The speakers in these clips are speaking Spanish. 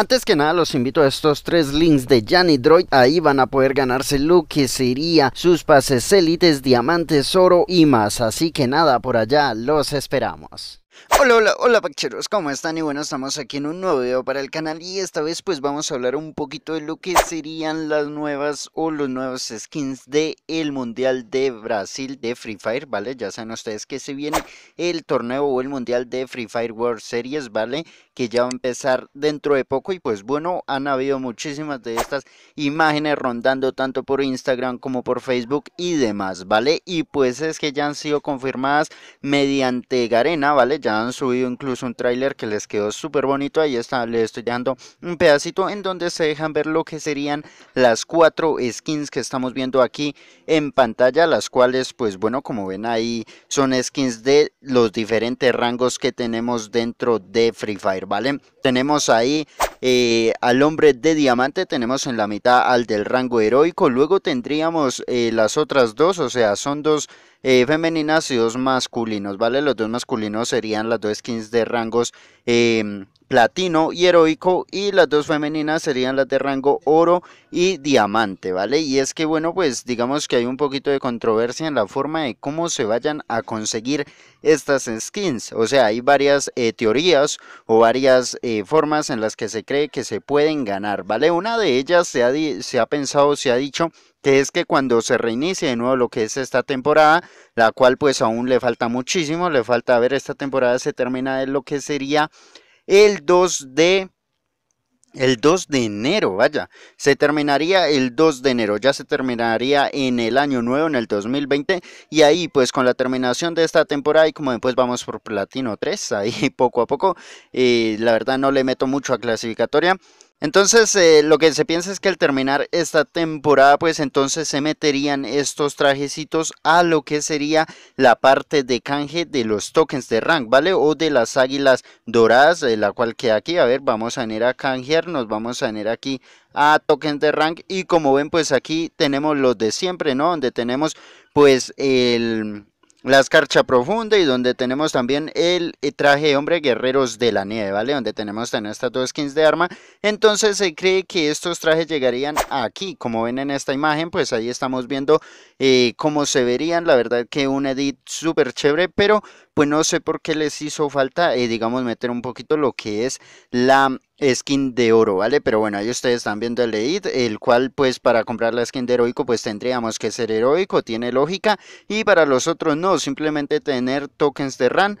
Antes que nada los invito a estos tres links de Jan Droid, ahí van a poder ganarse lo que sería sus pases élites, diamantes, oro y más, así que nada, por allá los esperamos. Hola, hola, hola pacheros, ¿cómo están? Y bueno, estamos aquí en un nuevo video para el canal y esta vez pues vamos a hablar un poquito de lo que serían las nuevas o los nuevos skins de el Mundial de Brasil de Free Fire, ¿vale? Ya saben ustedes que se viene el torneo o el Mundial de Free Fire World Series, ¿vale? que ya va a empezar dentro de poco y pues bueno, han habido muchísimas de estas imágenes rondando tanto por Instagram como por Facebook y demás, ¿vale? Y pues es que ya han sido confirmadas mediante Garena, ¿vale? Ya han subido incluso un tráiler que les quedó súper bonito, ahí está, les estoy dando un pedacito en donde se dejan ver lo que serían las cuatro skins que estamos viendo aquí en pantalla, las cuales pues bueno, como ven ahí son skins de los diferentes rangos que tenemos dentro de Free Fire, ¿vale? Tenemos ahí eh, al hombre de diamante, tenemos en la mitad al del rango heroico, luego tendríamos eh, las otras dos, o sea, son dos eh, femeninas y dos masculinos, ¿vale? Los dos masculinos serían las dos skins de rangos em, platino y heroico y las dos femeninas serían las de rango oro y diamante, ¿vale? Y es que bueno, pues digamos que hay un poquito de controversia en la forma de cómo se vayan a conseguir estas skins, o sea, hay varias eh, teorías o varias eh, formas en las que se cree que se pueden ganar, ¿vale? Una de ellas se ha, se ha pensado, se ha dicho que es que cuando se reinicie de nuevo lo que es esta temporada, la cual pues aún le falta muchísimo, le falta ver esta temporada, se termina en lo que sería el 2 de... El 2 de enero, vaya, se terminaría el 2 de enero, ya se terminaría en el año nuevo, en el 2020, y ahí pues con la terminación de esta temporada y como después vamos por Platino 3, ahí poco a poco, eh, la verdad no le meto mucho a clasificatoria, entonces, eh, lo que se piensa es que al terminar esta temporada, pues entonces se meterían estos trajecitos a lo que sería la parte de canje de los tokens de rank, ¿vale? O de las águilas doradas, de la cual queda aquí. A ver, vamos a venir a canjear, nos vamos a venir aquí a tokens de rank. Y como ven, pues aquí tenemos los de siempre, ¿no? Donde tenemos pues el la escarcha profunda y donde tenemos también el eh, traje de hombre guerreros de la nieve, ¿vale? Donde tenemos también estas dos skins de arma. Entonces se cree que estos trajes llegarían aquí, como ven en esta imagen, pues ahí estamos viendo eh, cómo se verían. La verdad que un edit súper chévere, pero pues no sé por qué les hizo falta, eh, digamos, meter un poquito lo que es la skin de oro, ¿vale? Pero bueno, ahí ustedes están viendo el lead, el cual pues para comprar la skin de heroico pues tendríamos que ser heroico, tiene lógica, y para los otros no, simplemente tener tokens de RAN,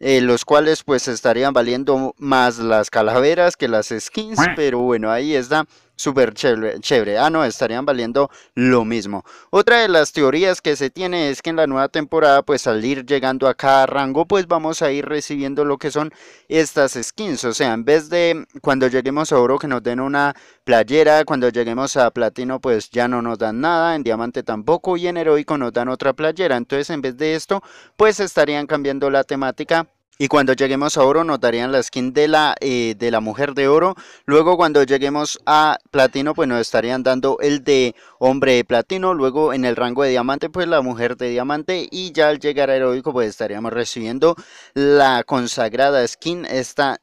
eh, los cuales pues estarían valiendo más las calaveras que las skins, pero bueno, ahí está súper chévere, Ah, no, estarían valiendo lo mismo. Otra de las teorías que se tiene es que en la nueva temporada, pues al ir llegando a cada rango, pues vamos a ir recibiendo lo que son estas skins. O sea, en vez de cuando lleguemos a oro que nos den una playera, cuando lleguemos a platino, pues ya no nos dan nada, en diamante tampoco y en heroico nos dan otra playera. Entonces, en vez de esto, pues estarían cambiando la temática y cuando lleguemos a oro notarían la skin de la, eh, de la mujer de oro. Luego cuando lleguemos a platino pues nos estarían dando el de hombre de platino. Luego en el rango de diamante pues la mujer de diamante. Y ya al llegar a heroico pues estaríamos recibiendo la consagrada skin. Esta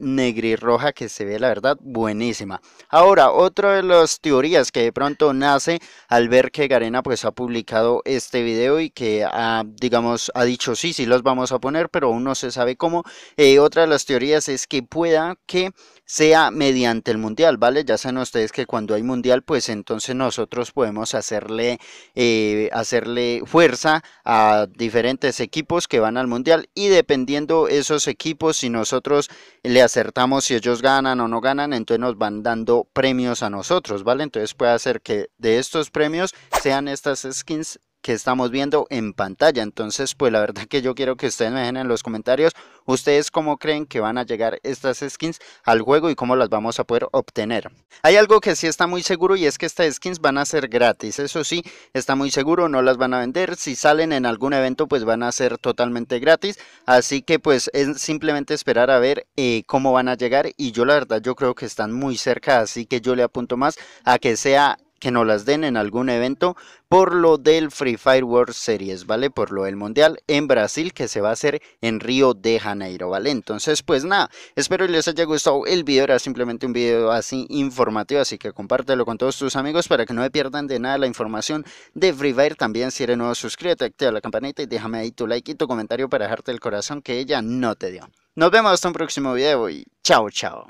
roja que se ve la verdad buenísima. Ahora otra de las teorías que de pronto nace al ver que Garena pues ha publicado este video y que ha, digamos ha dicho sí, sí los vamos a poner pero aún no se sabe cómo eh, otra de las teorías es que pueda que sea mediante el mundial, ¿vale? Ya saben ustedes que cuando hay mundial, pues entonces nosotros podemos hacerle, eh, hacerle fuerza a diferentes equipos que van al mundial y dependiendo esos equipos, si nosotros le acertamos si ellos ganan o no ganan, entonces nos van dando premios a nosotros, ¿vale? Entonces puede hacer que de estos premios sean estas skins que estamos viendo en pantalla. Entonces, pues la verdad que yo quiero que ustedes me dejen en los comentarios ustedes cómo creen que van a llegar estas skins al juego y cómo las vamos a poder obtener. Hay algo que sí está muy seguro y es que estas skins van a ser gratis. Eso sí, está muy seguro, no las van a vender. Si salen en algún evento, pues van a ser totalmente gratis. Así que pues es simplemente esperar a ver eh, cómo van a llegar y yo la verdad yo creo que están muy cerca, así que yo le apunto más a que sea que nos las den en algún evento por lo del Free Fire World Series, ¿vale? Por lo del Mundial en Brasil que se va a hacer en Río de Janeiro, ¿vale? Entonces, pues nada, espero les haya gustado el video, era simplemente un video así informativo, así que compártelo con todos tus amigos para que no me pierdan de nada la información de Free Fire. También si eres nuevo, suscríbete, activa la campanita y déjame ahí tu like y tu comentario para dejarte el corazón que ella no te dio. Nos vemos hasta un próximo video y chao, chao.